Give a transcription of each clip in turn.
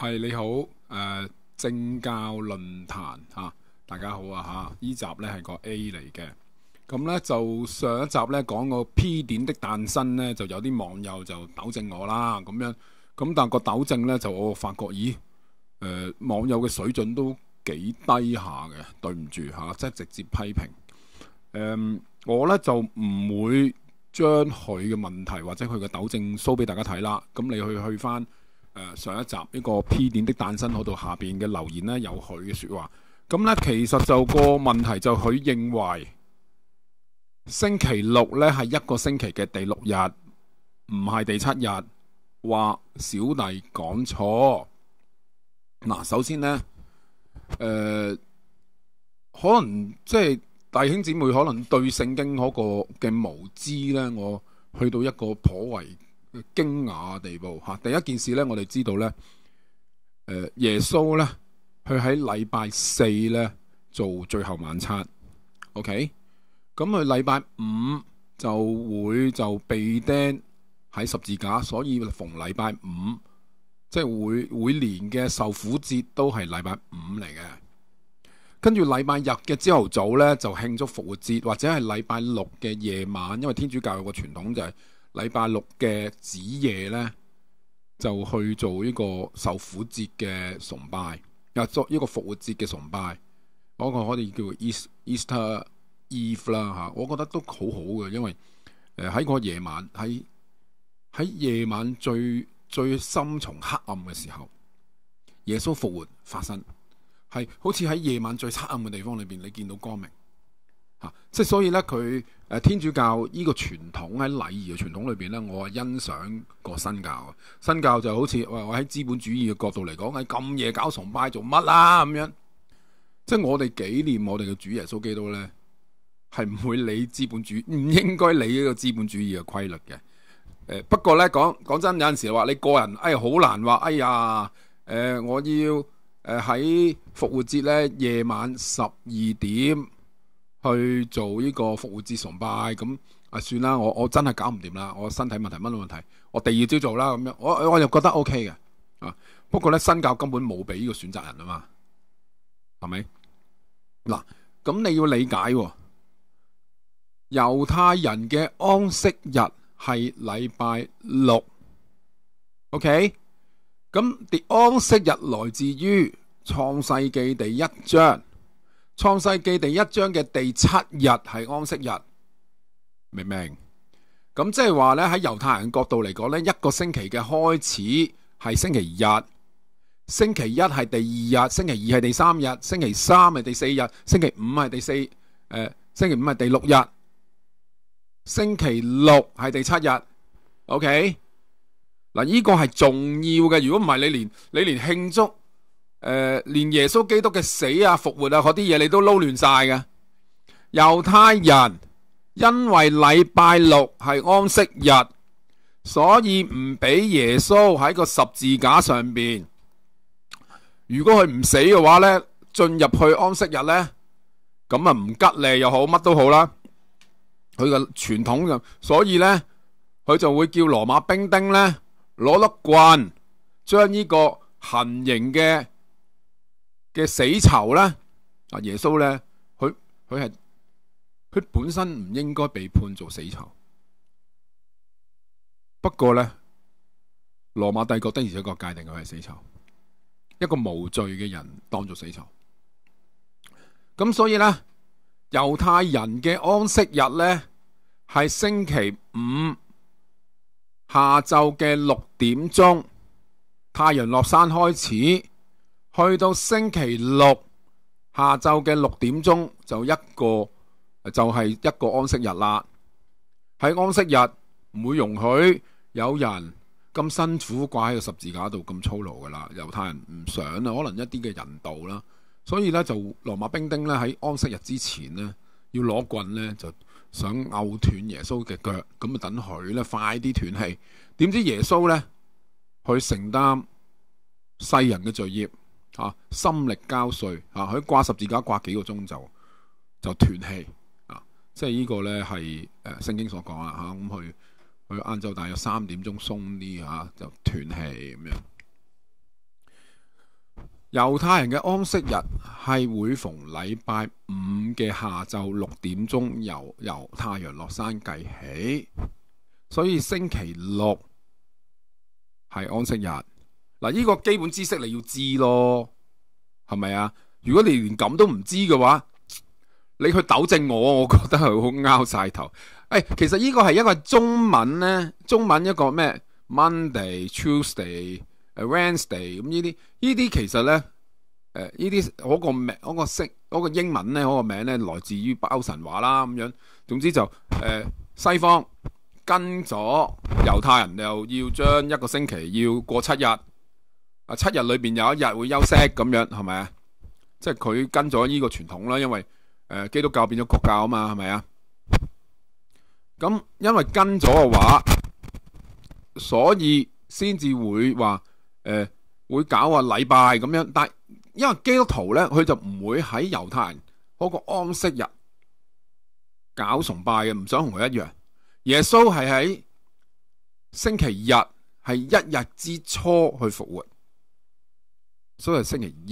系你好，诶，政教论坛吓，大家好啊吓，呢集咧系个 A 嚟嘅，咁咧就上一集咧讲个 P 点的诞生咧，就有啲网友就纠正我啦，咁样，咁但个纠正咧就我发觉，咦，诶，网友嘅水准都几低下嘅，对唔住吓，即系直接批评，诶，我咧就唔会将佢嘅问题或者佢嘅纠正 show 俾大家睇啦，咁你去去翻。诶，上一集呢个 P 点的诞生嗰度下边嘅留言呢，有佢嘅说话。咁呢，其实就个问题就佢认为星期六呢系一个星期嘅第六日，唔系第七日。话小弟讲错。嗱，首先呢，诶，可能即系弟兄姊妹可能对圣经嗰个嘅无知呢，我去到一个颇为。惊讶嘅地步吓，第一件事咧，我哋知道咧，诶，耶稣咧，佢喺礼拜四咧做最后晚餐，OK，咁佢礼拜五就会就被钉喺十字架，所以逢礼拜五即系会会年嘅受苦节都系礼拜五嚟嘅，跟住礼拜日嘅朝头早咧就庆祝复活节，或者系礼拜六嘅夜晚，因为天主教有个传统就系。礼拜六嘅子夜咧，就去做呢个受苦节嘅崇拜，又做一个复活节嘅崇拜，嗰个我哋叫 East Easter Eve 啦吓，我觉得都好好嘅，因为诶喺个夜晚喺喺夜晚最最深重黑暗嘅时候，耶稣复活发生，系好似喺夜晚最黑暗嘅地方里边，你见到光明。吓，即系所以咧，佢诶天主教呢个传统喺礼仪嘅传统里边咧，我啊欣赏个新教啊，新教就好似喂，我喺资本主义嘅角度嚟讲，喺咁夜搞崇拜做乜啦咁样？即系我哋纪念我哋嘅主耶稣基督咧，系唔会理资本主义，唔应该理呢个资本主义嘅规律嘅。诶，不过咧讲讲真，有阵时话你个人，哎，好难话，哎呀，诶，我要诶喺复活节咧夜晚十二点。去做呢個复活节崇拜，咁啊算啦，我我真係搞唔掂啦，我身體問題乜都問題，我第二朝做啦咁樣，我我又覺得 O K 嘅，啊不過咧新教根本冇俾呢個選擇人啊嘛，係咪？嗱，咁你要理解，猶太人嘅安息日係禮拜六，O K，咁啲安息日來自於創世纪第一章。创世记第一章嘅第七日系安息日，明唔明？咁即系话咧喺犹太人角度嚟讲咧，一个星期嘅开始系星期日，星期一系第二日，星期二系第三日，星期三系第四日，星期五系第四，诶，星期五系第六日，星期六系第七日。OK，嗱，呢个系重要嘅，如果唔系你连你连庆祝。诶，连耶稣基督嘅死啊、复活啊嗰啲嘢，你都捞乱晒嘅。犹太人因为礼拜六系安息日，所以唔俾耶稣喺个十字架上边。如果佢唔死嘅话呢进入去安息日呢，咁啊唔吉利又好，乜都好啦。佢嘅传统就，所以呢，佢就会叫罗马兵丁呢攞粒棍，将呢个行刑嘅。嘅死囚咧，啊耶稣咧，佢佢系佢本身唔应该被判做死囚，不过咧，罗马帝国的而且确界定佢系死囚，一个无罪嘅人当做死囚，咁所以咧，犹太人嘅安息日咧系星期五下昼嘅六点钟，太阳落山开始。去到星期六下昼嘅六点钟，就一个就系一个安息日啦。喺安息日唔会容许有人咁辛苦挂喺个十字架度咁粗鲁噶啦。犹太人唔想啊，可能一啲嘅人道啦，所以咧就罗马兵丁咧喺安息日之前呢，要攞棍咧就想拗断耶稣嘅脚，咁啊等佢咧快啲断气。点知耶稣咧去承担世人嘅罪孽。啊，心力交瘁啊！佢挂十字架挂几个钟就就断气啊！即系呢个呢系诶圣经所讲啊！吓咁去去晏昼大约三点钟松啲吓就断气咁样。犹太人嘅安息日系会逢礼拜五嘅下昼六点钟由由太阳落山计起，所以星期六系安息日。嗱，呢个基本知识你要知咯，系咪啊？如果你连咁都唔知嘅话，你去纠正我，我觉得系好拗晒头。诶，其实呢个系一个中文咧，中文一个咩？Monday、Tuesday、Wednesday 咁呢啲，呢啲其实咧，诶，呢啲嗰个名，嗰个识、嗰个英文咧，嗰个名咧，来自于包神话啦，咁样。总之就诶，西方跟咗犹太人，又要将一个星期要过七日。啊，七日裏边有一日會休息咁樣，係咪啊？即係佢跟咗呢個傳統啦，因為誒基督教變咗國教啊嘛，係咪啊？咁因為跟咗嘅話，所以先至會話誒會搞個禮拜咁樣。但因為基督徒咧，佢就唔會喺猶太人嗰個安息日搞崇拜嘅，唔想同佢一樣。耶穌係喺星期日係一日之初去復活。所以星期一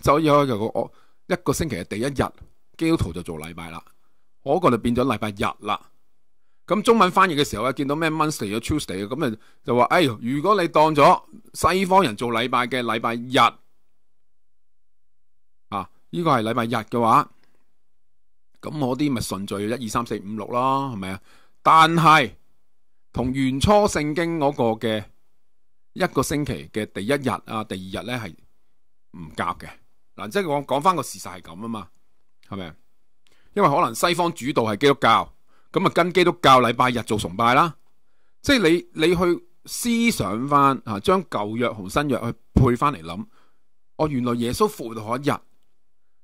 就可以，个我一个星期嘅第一日基督徒就做禮拜啦。嗰個就變咗禮拜日啦。咁中文翻譯嘅時候啊，見到咩 Monday 啊 Tuesday 啊，咁啊就話：哎，如果你當咗西方人做禮拜嘅禮拜日啊，呢個係禮拜日嘅話，咁我啲咪順序一二三四五六咯，係咪啊？但係同原初聖經嗰個嘅一個星期嘅第一日啊，第二日咧係。唔夹嘅嗱，即系讲讲翻个事实系咁啊嘛，系咪？因为可能西方主导系基督教，咁啊跟基督教礼拜日做崇拜啦，即系你你去思想翻啊，将旧约同新约去配翻嚟谂，哦原来耶稣复活嗰日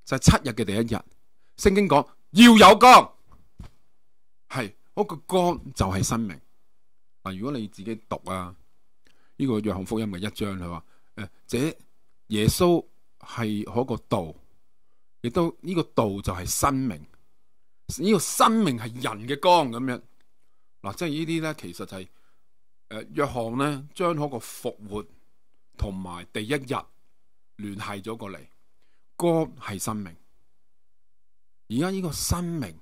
就系七日嘅第一日，圣经讲要有光，系嗰个光就系生命。嗱，如果你自己读啊，呢个约翰福音嘅一章佢话诶，这。耶稣系嗰个道，亦都呢个道就系生命，呢个生命系人嘅光咁样。嗱，即系呢啲咧，其实系诶约翰咧将嗰个复活同埋第一日联系咗过嚟。光系生命，而家呢个生命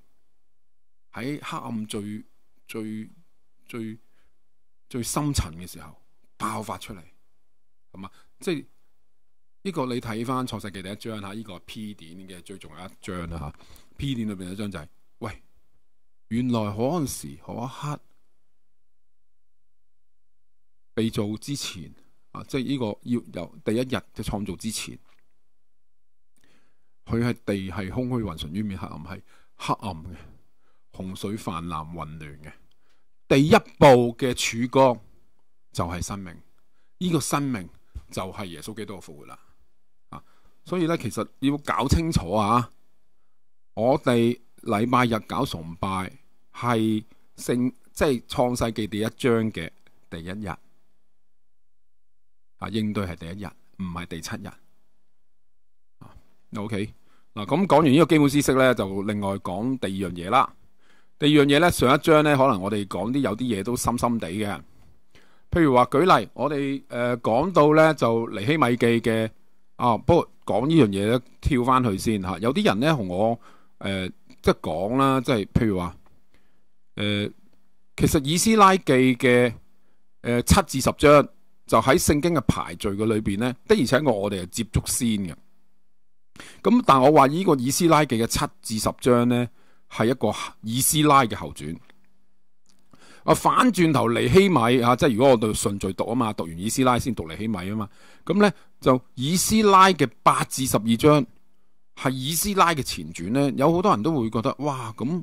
喺黑暗最最最最深层嘅时候爆发出嚟，系嘛？即系。呢个你睇翻创世纪第一章吓，呢个 P 点嘅最重要一章啦吓。P 点里边有一章就系，喂，原来嗰阵时嗰一刻被造之前啊，即系呢个要由第一日嘅创造之前，佢系地系空虚、混纯、於面黑暗，系黑暗嘅，洪水泛滥、混乱嘅。第一步嘅曙光就系生命，呢个生命就系耶稣基督复活啦。所以咧，其实要搞清楚啊！我哋礼拜日搞崇拜系圣，即系创世纪第一章嘅第一日啊，应对系第一日，唔系第七日。o k 嗱，咁讲完呢个基本知识咧，就另外讲第二样嘢啦。第二样嘢咧，上一章咧，可能我哋讲啲有啲嘢都深深哋嘅，譬如话举例，我哋诶讲到咧就尼希米记嘅啊，不。讲呢样嘢咧，跳翻去先吓。有啲人咧同我诶，即系讲啦，即系譬如话，诶，其实以斯拉记嘅诶七至十章，就喺圣经嘅排序嘅里边咧，的而且确我哋系接触先嘅。咁，但我话呢个以斯拉记嘅七至十章咧，系一个以斯拉嘅后传。啊，反轉頭嚟希米啊！即系如果我對順序讀啊嘛，讀完以斯拉先讀嚟希米啊嘛。咁咧就以斯拉嘅八至十二章係以斯拉嘅前傳咧，有好多人都會覺得哇！咁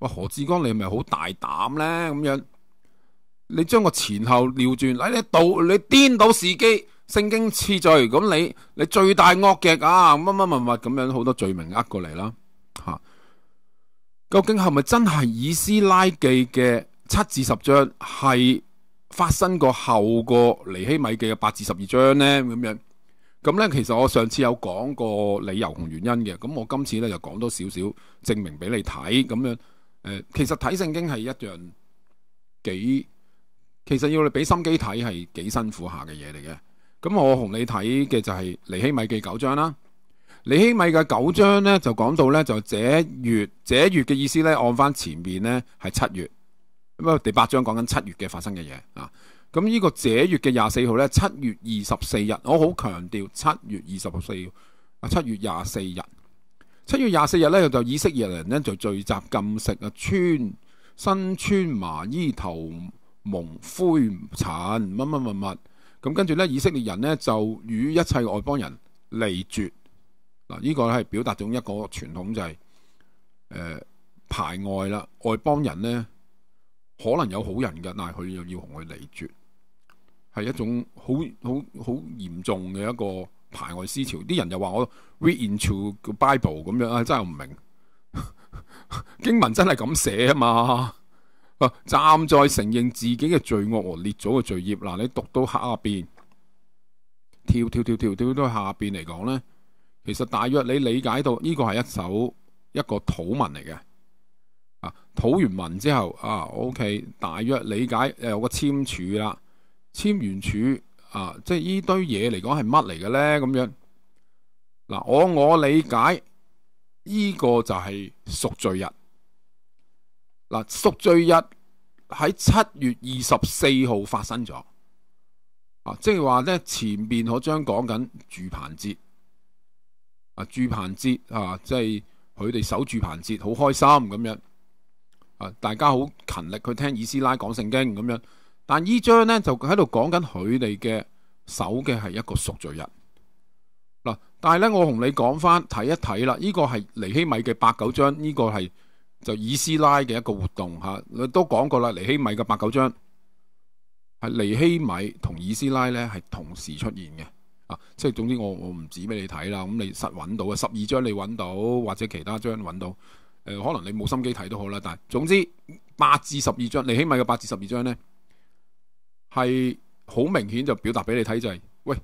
哇何志剛你咪好大膽咧咁樣？你將個前後調轉，你你倒你顛倒時機，圣經次序咁你你最大惡极啊！乜乜乜乜咁樣好多罪名呃過嚟啦嚇？究竟係咪真係以斯拉記嘅？七至十章系发生过后个尼希米记嘅八至十二章呢？咁样咁呢，其实我上次有讲过理由同原因嘅，咁我今次呢，就讲多少少证明俾你睇咁样。诶，其实睇圣经系一样几其实要你俾心机睇系几辛苦下嘅嘢嚟嘅。咁我同你睇嘅就系尼希米记九章啦。尼希米嘅九章呢，就讲到呢，就这月这月嘅意思呢，按翻前面呢，系七月。咁啊，第八章讲紧七月嘅发生嘅嘢啊，咁呢个这月嘅廿四号呢，七月二十四日，我好强调七月二十四啊，七月廿四日，七月廿四日呢，就以色列人呢，就聚集禁食啊，穿身穿麻衣头蒙灰尘，乜乜乜乜，咁跟住呢，以色列人呢，就与一切外邦人离绝，嗱呢个系表达咗一个传统就系诶排外啦，外邦人呢。可能有好人嘅，但系佢又要同佢理绝，係一種好好好嚴重嘅一個排外思潮。啲人又話我 read into Bible 咁樣啊，真系唔明 經文真係咁寫啊嘛！啊，站在承認自己嘅罪惡和列祖嘅罪業。嗱，你讀到下邊跳跳跳跳跳到下邊嚟講咧，其實大約你理解到呢個係一首一個土文嚟嘅。啊，讨完文之后啊，OK，大约理解有个签署啦，签完署啊，即系呢堆嘢嚟讲系乜嚟嘅咧？咁样嗱，我我理解呢个就系赎罪日。嗱，赎罪日喺七月二十四号发生咗啊，即系话咧，前边我将讲紧住棚节啊，住棚节啊，即系佢哋守住棚节，好开心咁样。啊！大家好勤力去听以斯拉讲圣经咁样，但呢章呢，就喺度讲紧佢哋嘅守嘅系一个赎罪日。嗱，但系呢，我同你讲翻睇一睇啦，呢个系尼希米嘅八九章，呢个系就以斯拉嘅一个活动吓，都讲过啦。尼希米嘅八九章系尼希米同以斯拉咧系同时出现嘅啊，即系总之我我唔指俾你睇啦，咁你实揾到啊，十二章你揾到或者其他章揾到。诶，可能你冇心机睇都好啦，但系总之八至十二章，尼希米嘅八至十二章咧系好明显就表达俾你睇就系，喂，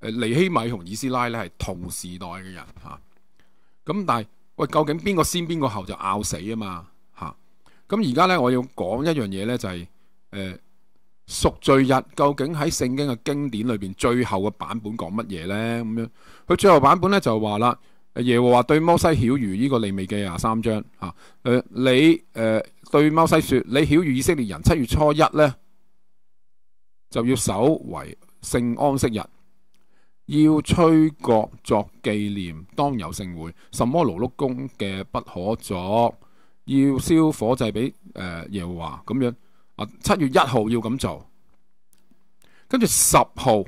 诶，尼希米同以斯拉咧系同时代嘅人吓，咁但系喂究竟边个先边个后就拗死啊嘛吓，咁而家咧我要讲一样嘢咧就系，诶，赎罪日究竟喺圣经嘅经典里边最后嘅版本讲乜嘢咧咁样？佢最后版本咧就话啦。耶和华对摩西晓谕：呢个利未记廿三章啊，诶，你诶对摩西说，你晓谕以色列人，七月初一咧就要守为圣安息日，要吹角作纪念，当有盛会，什么劳碌工嘅不可作，要烧火祭俾诶耶和华咁样。啊，七月一号要咁做，跟住十号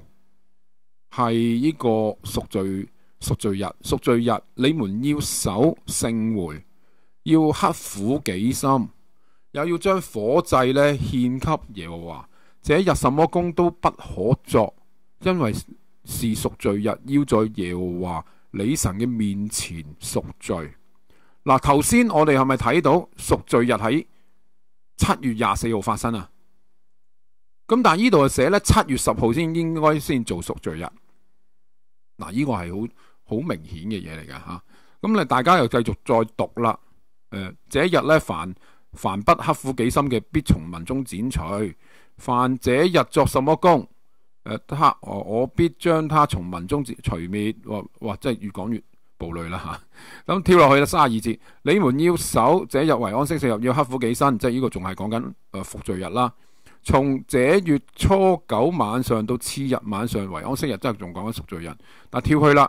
系呢个赎罪。赎罪日，赎罪日，你们要守圣会，要刻苦己心，又要将火祭呢献给耶和华。这一日什么工都不可作，因为是赎罪日，要在耶和华你神嘅面前赎罪。嗱，头先我哋系咪睇到赎罪日喺七月廿四号发生啊？咁但系呢度系写咧七月十号先应该先做赎罪日嗱，呢个系好。好明顯嘅嘢嚟噶吓。咁你大家又繼續再讀啦。誒，這日咧，凡凡不刻苦己心嘅，必從文中剪除。凡這日作什麼功，誒他我我必將他從文中截除滅。哇哇，即係越講越暴戾啦吓。咁跳落去啦，三十二節，你們要守這日为安息日，要刻苦己身。即係呢個仲係講緊诶復罪日啦。從這月初九晚上到次日晚上为安息日，即係仲講緊赎罪日。但跳去啦。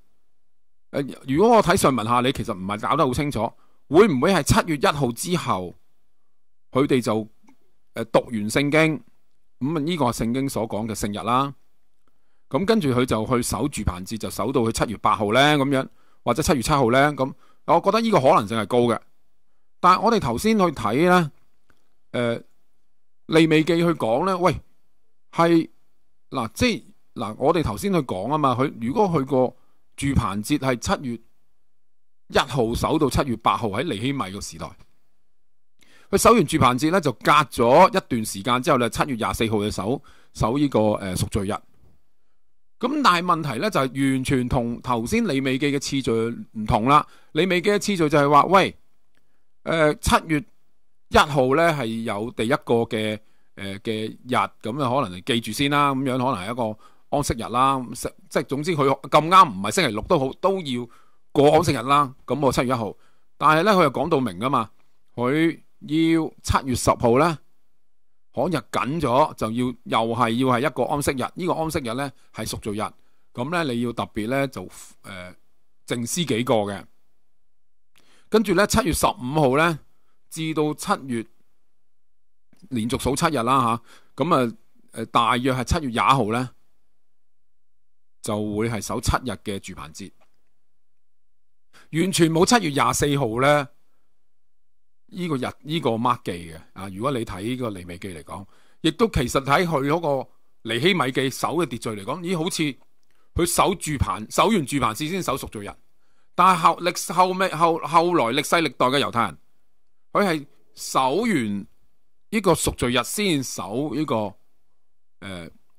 诶，如果我睇上文下你，其实唔系搞得好清楚，会唔会系七月一号之后，佢哋就诶读完圣经，咁啊呢个圣经所讲嘅圣日啦，咁跟住佢就去守住棚节，就守到去七月八号咧，咁样或者七月七号咧，咁，我觉得呢个可能性系高嘅。但系我哋头先去睇咧，诶利未记去讲咧，喂系嗱，即系嗱，我哋头先去讲啊嘛，佢如果去过。住棚节系七月一号守到七月八号喺尼希米个时代，佢守完住棚节咧就隔咗一段时间之后咧，七月廿四号嘅守守呢个诶赎罪日。咁但系问题咧就系完全同头先李美记嘅次序唔同啦。李美记嘅次序就系话，喂，诶七月一号咧系有第一个嘅诶嘅日，咁啊可能记住先啦，咁样可能系一个。安息日啦，即系总之佢咁啱唔系星期六都好，都要过安息日啦。咁我七月一号，但系咧佢又讲到明噶嘛，佢要七月十号咧，可日紧咗就要又系要系一个安息日。呢个安息日咧系赎罪日，咁咧你要特别咧就诶静思几个嘅。跟住咧七月十五号咧至到七月连续数七日啦吓，咁啊诶大约系七月廿号咧。就会系守七日嘅住棚节，完全冇七月廿四号咧呢个日呢个 mark 记嘅啊。如果你睇呢个利美记嚟讲，亦都其实喺佢嗰个尼希米记守嘅秩序嚟讲，咦，好似佢守住棚守完住棚节先守赎罪日，但系后历后尾后后来历世历代嘅犹太人，佢系守完呢个赎罪日先守呢个诶。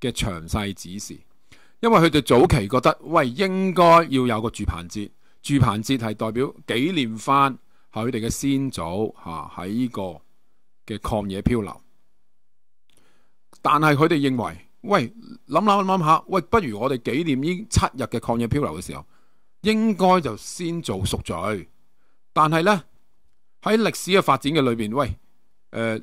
嘅詳細指示，因為佢哋早期覺得，喂，應該要有個住棚節，住棚節係代表紀念翻佢哋嘅先祖吓喺個嘅旷野漂流。但係佢哋認為，喂，諗諗諗下，喂，不如我哋紀念呢七日嘅旷野漂流嘅時候，應該就先做赎罪。但係呢，喺歷史嘅發展嘅裏边，喂，誒。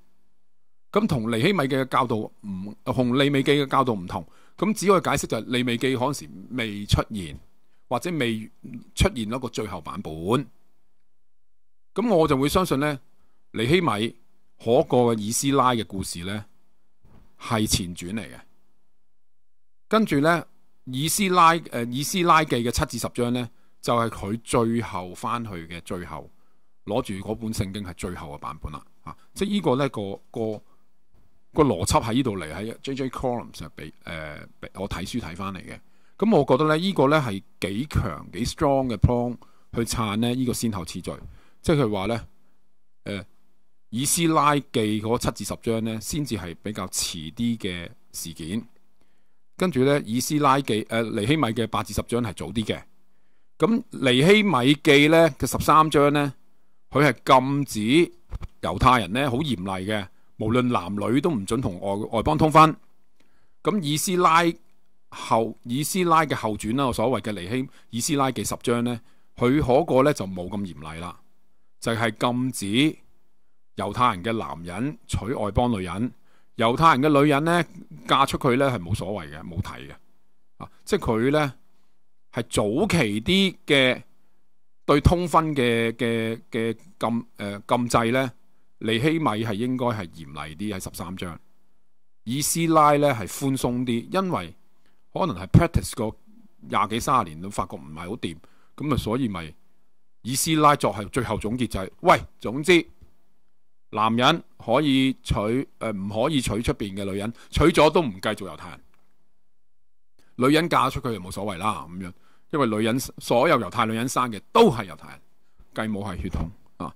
咁同利希米嘅教导唔，同利美记嘅教导唔同，咁只可以解释就系利美记嗰阵时未出现，或者未出现一个最后版本。咁我就会相信咧，尼希米嗰嘅以斯拉嘅故事咧系前传嚟嘅。跟住咧，以斯拉诶以斯拉记嘅七至十章咧，就系佢最后翻去嘅最后，攞住嗰本圣经系最后嘅版本啦。吓，即系呢个咧个个。個邏輯喺呢度嚟，喺 J.J. Collins 俾誒，我睇書睇翻嚟嘅。咁我覺得咧，依個咧係幾強幾 strong 嘅 point 去撐咧，依個先後次序。即係佢話咧，誒以斯拉記嗰七至十章咧，先至係比較遲啲嘅事件。跟住咧，以斯拉記誒尼希米嘅八至十章係早啲嘅。咁尼希米記咧嘅十三章咧，佢係禁止猶太人咧，好嚴厲嘅。无论男女都唔准同外外邦通婚。咁以斯拉后以斯拉嘅后传啦，所谓嘅尼希以斯拉嘅十章呢，佢嗰个呢就冇咁严厉啦，就系禁止犹太人嘅男人娶外邦女人，犹太人嘅女人呢嫁出去呢系冇所谓嘅，冇提嘅。啊，即系佢呢系早期啲嘅对通婚嘅嘅嘅禁诶禁制呢。尼希米係應該係嚴厲啲，喺十三章；以斯拉咧係寬鬆啲，因為可能係 practice 個廿幾三十年都發覺唔係好掂，咁啊所以咪以斯拉作系最後總結就係：喂，總之男人可以娶诶唔可以娶出边嘅女人，娶咗都唔計做猶太人；女人嫁出去就冇所謂啦，咁樣，因為女人所有猶太女人生嘅都係猶太人，計冇係血統啊。